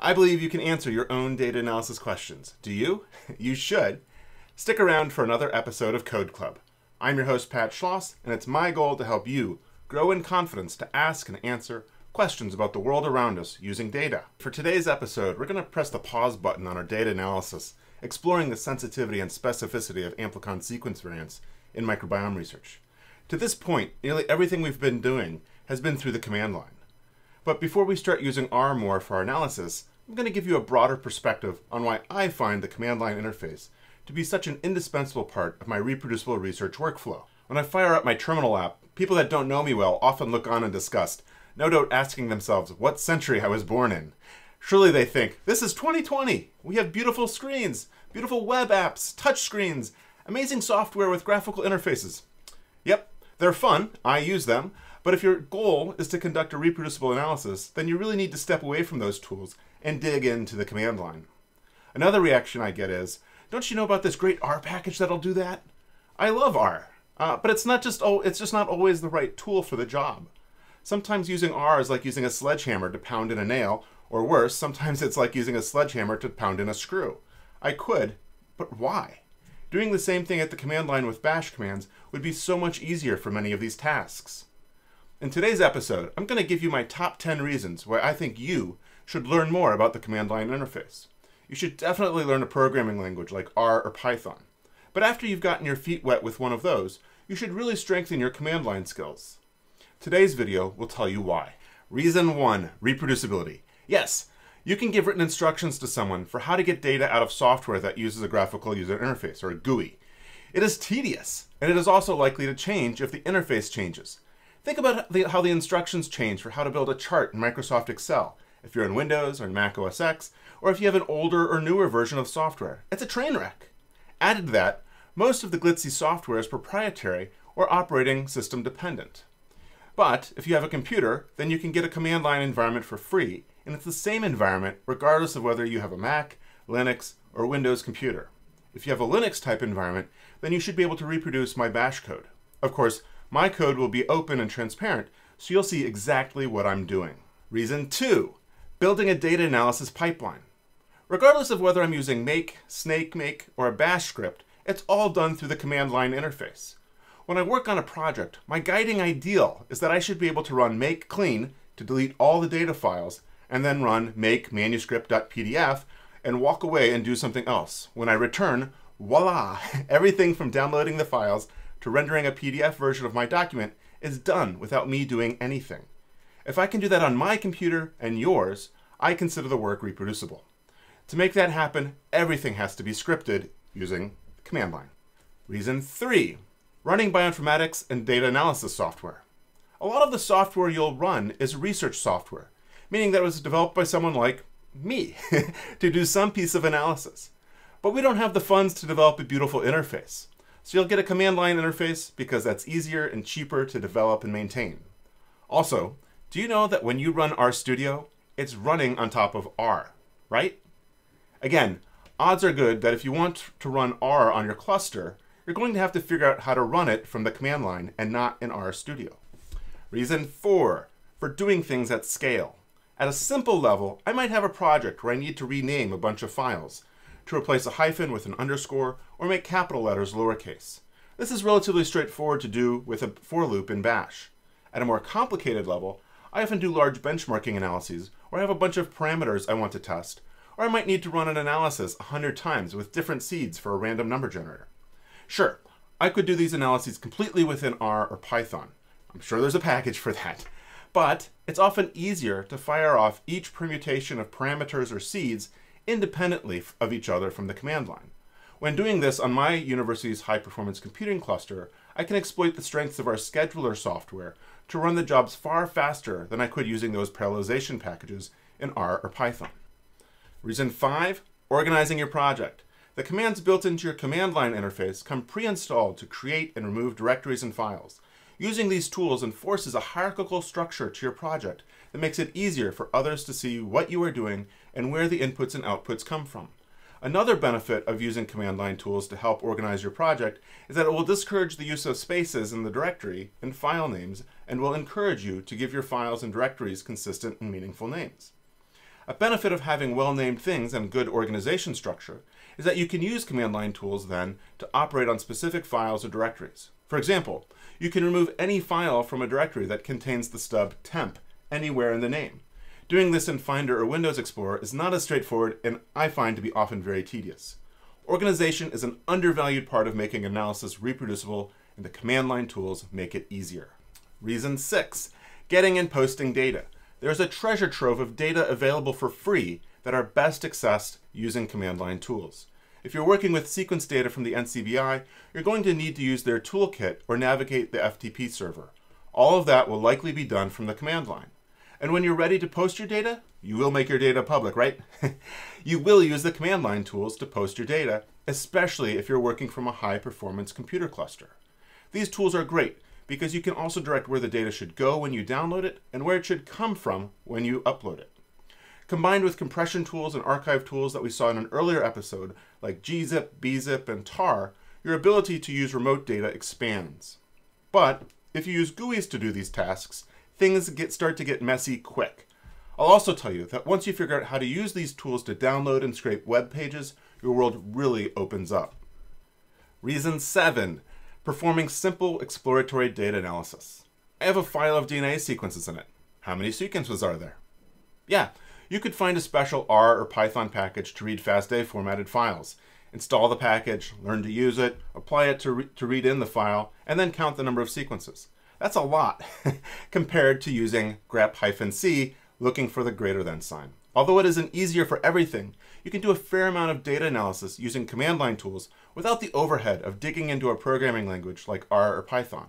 I believe you can answer your own data analysis questions. Do you? you should. Stick around for another episode of Code Club. I'm your host, Pat Schloss, and it's my goal to help you grow in confidence to ask and answer questions about the world around us using data. For today's episode, we're going to press the pause button on our data analysis, exploring the sensitivity and specificity of amplicon sequence variants in microbiome research. To this point, nearly everything we've been doing has been through the command line. But before we start using R more for our analysis, I'm going to give you a broader perspective on why I find the command line interface to be such an indispensable part of my reproducible research workflow. When I fire up my terminal app, people that don't know me well often look on in disgust, no doubt asking themselves what century I was born in. Surely they think, this is 2020. We have beautiful screens, beautiful web apps, touch screens, amazing software with graphical interfaces. Yep, they're fun. I use them. But if your goal is to conduct a reproducible analysis, then you really need to step away from those tools and dig into the command line. Another reaction I get is, don't you know about this great R package that'll do that? I love R, uh, but it's not just oh, it's just not always the right tool for the job. Sometimes using R is like using a sledgehammer to pound in a nail, or worse, sometimes it's like using a sledgehammer to pound in a screw. I could, but why? Doing the same thing at the command line with bash commands would be so much easier for many of these tasks. In today's episode, I'm going to give you my top 10 reasons why I think you should learn more about the command line interface. You should definitely learn a programming language like R or Python. But after you've gotten your feet wet with one of those, you should really strengthen your command line skills. Today's video will tell you why. Reason 1. Reproducibility. Yes, you can give written instructions to someone for how to get data out of software that uses a graphical user interface, or a GUI. It is tedious, and it is also likely to change if the interface changes. Think about how the instructions change for how to build a chart in Microsoft Excel, if you're in Windows or Mac OS X, or if you have an older or newer version of software. It's a train wreck. Added to that, most of the glitzy software is proprietary or operating system dependent. But if you have a computer, then you can get a command line environment for free, and it's the same environment regardless of whether you have a Mac, Linux, or Windows computer. If you have a Linux type environment, then you should be able to reproduce my bash code. Of course, my code will be open and transparent, so you'll see exactly what I'm doing. Reason two, building a data analysis pipeline. Regardless of whether I'm using make, snake make, or a bash script, it's all done through the command line interface. When I work on a project, my guiding ideal is that I should be able to run make clean to delete all the data files and then run make manuscript.pdf and walk away and do something else. When I return, voila, everything from downloading the files to rendering a PDF version of my document is done without me doing anything. If I can do that on my computer and yours, I consider the work reproducible. To make that happen, everything has to be scripted using command line. Reason three, running bioinformatics and data analysis software. A lot of the software you'll run is research software, meaning that it was developed by someone like me to do some piece of analysis. But we don't have the funds to develop a beautiful interface. So you'll get a command line interface because that's easier and cheaper to develop and maintain. Also, do you know that when you run RStudio, it's running on top of R, right? Again, odds are good that if you want to run R on your cluster, you're going to have to figure out how to run it from the command line and not in RStudio. Reason four, for doing things at scale. At a simple level, I might have a project where I need to rename a bunch of files, to replace a hyphen with an underscore, or make capital letters lowercase. This is relatively straightforward to do with a for loop in bash. At a more complicated level, I often do large benchmarking analyses, or I have a bunch of parameters I want to test, or I might need to run an analysis 100 times with different seeds for a random number generator. Sure, I could do these analyses completely within R or Python. I'm sure there's a package for that. But it's often easier to fire off each permutation of parameters or seeds independently of each other from the command line. When doing this on my university's high-performance computing cluster, I can exploit the strengths of our scheduler software to run the jobs far faster than I could using those parallelization packages in R or Python. Reason five, organizing your project. The commands built into your command line interface come pre-installed to create and remove directories and files. Using these tools enforces a hierarchical structure to your project that makes it easier for others to see what you are doing and where the inputs and outputs come from. Another benefit of using command line tools to help organize your project is that it will discourage the use of spaces in the directory and file names and will encourage you to give your files and directories consistent and meaningful names. A benefit of having well-named things and good organization structure is that you can use command line tools then to operate on specific files or directories. For example, you can remove any file from a directory that contains the stub temp anywhere in the name. Doing this in Finder or Windows Explorer is not as straightforward and I find to be often very tedious. Organization is an undervalued part of making analysis reproducible and the command line tools make it easier. Reason six, getting and posting data. There's a treasure trove of data available for free that are best accessed using command line tools. If you're working with sequence data from the NCBI, you're going to need to use their toolkit or navigate the FTP server. All of that will likely be done from the command line. And when you're ready to post your data, you will make your data public, right? you will use the command line tools to post your data, especially if you're working from a high performance computer cluster. These tools are great because you can also direct where the data should go when you download it and where it should come from when you upload it. Combined with compression tools and archive tools that we saw in an earlier episode, like gzip, bzip, and tar, your ability to use remote data expands. But if you use GUIs to do these tasks, things get start to get messy quick. I'll also tell you that once you figure out how to use these tools to download and scrape web pages, your world really opens up. Reason seven, performing simple exploratory data analysis. I have a file of DNA sequences in it. How many sequences are there? Yeah, you could find a special R or Python package to read FASTA formatted files, install the package, learn to use it, apply it to, re to read in the file, and then count the number of sequences. That's a lot compared to using grep-c looking for the greater than sign. Although it isn't easier for everything, you can do a fair amount of data analysis using command line tools without the overhead of digging into a programming language like R or Python.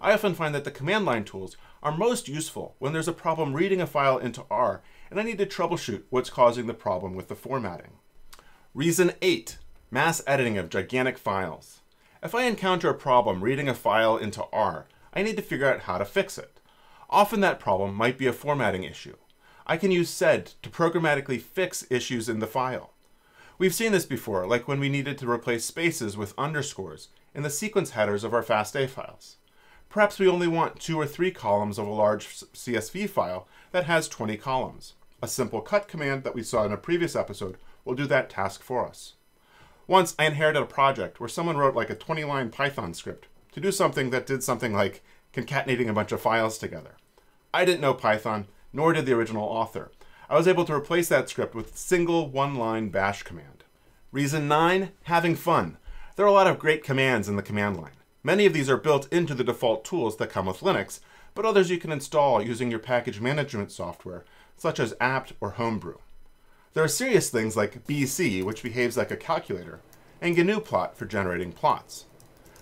I often find that the command line tools are most useful when there's a problem reading a file into R and I need to troubleshoot what's causing the problem with the formatting. Reason 8. Mass editing of gigantic files. If I encounter a problem reading a file into R, I need to figure out how to fix it. Often that problem might be a formatting issue. I can use sed to programmatically fix issues in the file. We've seen this before, like when we needed to replace spaces with underscores in the sequence headers of our FASTA files. Perhaps we only want two or three columns of a large CSV file that has 20 columns. A simple cut command that we saw in a previous episode will do that task for us. Once I inherited a project where someone wrote like a 20 line Python script to do something that did something like concatenating a bunch of files together. I didn't know Python, nor did the original author. I was able to replace that script with a single one-line bash command. Reason 9, having fun. There are a lot of great commands in the command line. Many of these are built into the default tools that come with Linux, but others you can install using your package management software, such as apt or homebrew. There are serious things like BC, which behaves like a calculator, and GNU plot for generating plots.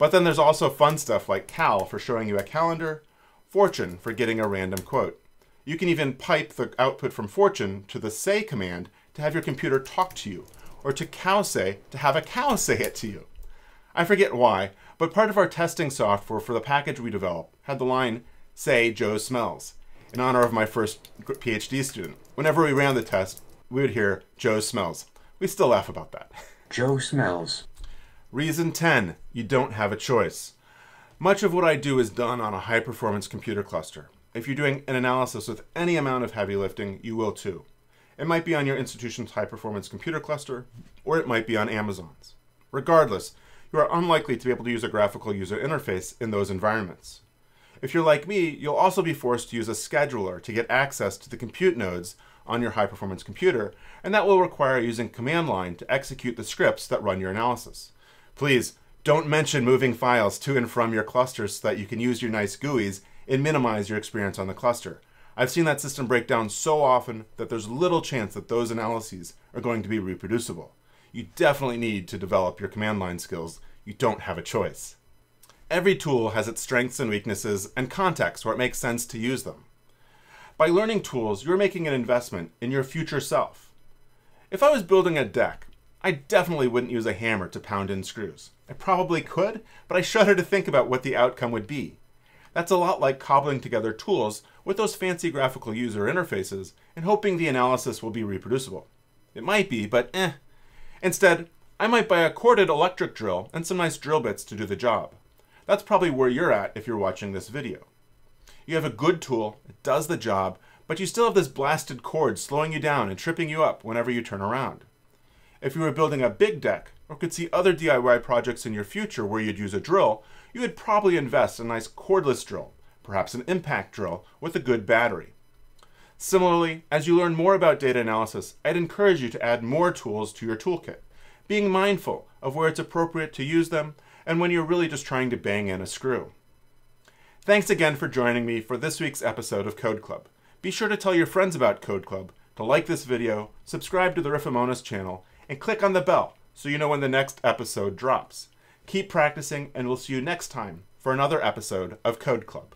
But then there's also fun stuff like Cal for showing you a calendar, Fortune for getting a random quote. You can even pipe the output from Fortune to the say command to have your computer talk to you, or to cow say to have a cow say it to you. I forget why, but part of our testing software for the package we developed had the line, say Joe smells, in honor of my first PhD student. Whenever we ran the test, we would hear Joe smells. We still laugh about that. Joe smells. Reason 10, you don't have a choice. Much of what I do is done on a high performance computer cluster. If you're doing an analysis with any amount of heavy lifting, you will too. It might be on your institution's high performance computer cluster, or it might be on Amazon's. Regardless, you are unlikely to be able to use a graphical user interface in those environments. If you're like me, you'll also be forced to use a scheduler to get access to the compute nodes on your high performance computer, and that will require using command line to execute the scripts that run your analysis. Please don't mention moving files to and from your clusters so that you can use your nice GUIs and minimize your experience on the cluster. I've seen that system break down so often that there's little chance that those analyses are going to be reproducible. You definitely need to develop your command line skills. You don't have a choice. Every tool has its strengths and weaknesses and contexts where it makes sense to use them. By learning tools, you're making an investment in your future self. If I was building a deck, I definitely wouldn't use a hammer to pound in screws. I probably could, but I shudder to think about what the outcome would be. That's a lot like cobbling together tools with those fancy graphical user interfaces and hoping the analysis will be reproducible. It might be, but eh. Instead, I might buy a corded electric drill and some nice drill bits to do the job. That's probably where you're at if you're watching this video. You have a good tool, it does the job, but you still have this blasted cord slowing you down and tripping you up whenever you turn around. If you were building a big deck, or could see other DIY projects in your future where you'd use a drill, you would probably invest in a nice cordless drill, perhaps an impact drill with a good battery. Similarly, as you learn more about data analysis, I'd encourage you to add more tools to your toolkit, being mindful of where it's appropriate to use them and when you're really just trying to bang in a screw. Thanks again for joining me for this week's episode of Code Club. Be sure to tell your friends about Code Club, to like this video, subscribe to the Riffamonas channel, and click on the bell so you know when the next episode drops. Keep practicing, and we'll see you next time for another episode of Code Club.